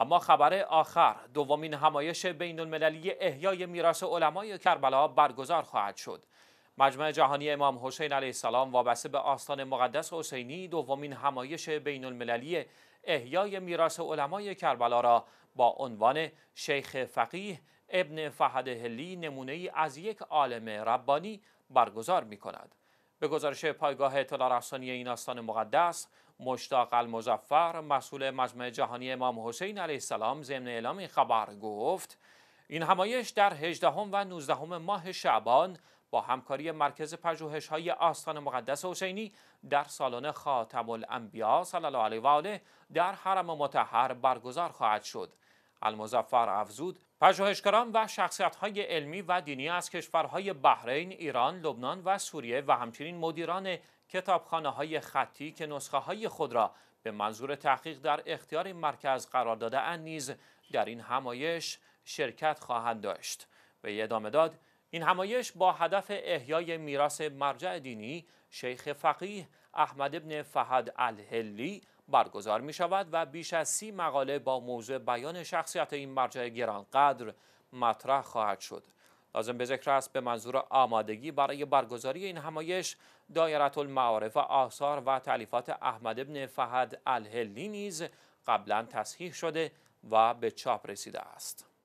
و ما خبر آخر دومین همایش بین المللی احیای میراث علمای کربلا برگزار خواهد شد مجمع جهانی امام حسین علیه السلام وابسته به آستان مقدس حسینی دومین همایش بین المللی احیای میراث علمای کربلا را با عنوان شیخ فقیه ابن فهد هلی نمونه از یک عالم ربانی برگزار می کند. به گزارش پایگاه اطلاع رسانی این آستان مقدس مشتاق المزفر مسئول مجمع جهانی امام حسین علیه السلام ضمن اعلام این خبر گفت این همایش در 18 و 19 ماه شعبان با همکاری مرکز پژوهش های آستان مقدس حسینی در سالن خاتم الانبیا صلی الله علیه و آله در حرم متحر برگزار خواهد شد المظفر افزود پژوهشگران و های علمی و دینی از کشورهای بحرین، ایران، لبنان و سوریه و همچنین مدیران کتابخانه های خطی که نسخه های خود را به منظور تحقیق در اختیار مرکز قرار داده اند نیز در این همایش شرکت خواهند داشت. به ادامه داد این همایش با هدف احیای میراث مرجع دینی شیخ فقیه احمد ابن فهد الهلی برگزار می شود و بیش از سی مقاله با موضوع بیان شخصیت این مرجع گرانقدر مطرح خواهد شد. لازم به ذکر است به منظور آمادگی برای برگزاری این همایش دایره المعارف و آثار و تعلیفات احمد ابن فهد الهلی نیز قبلا تصحیح شده و به چاپ رسیده است.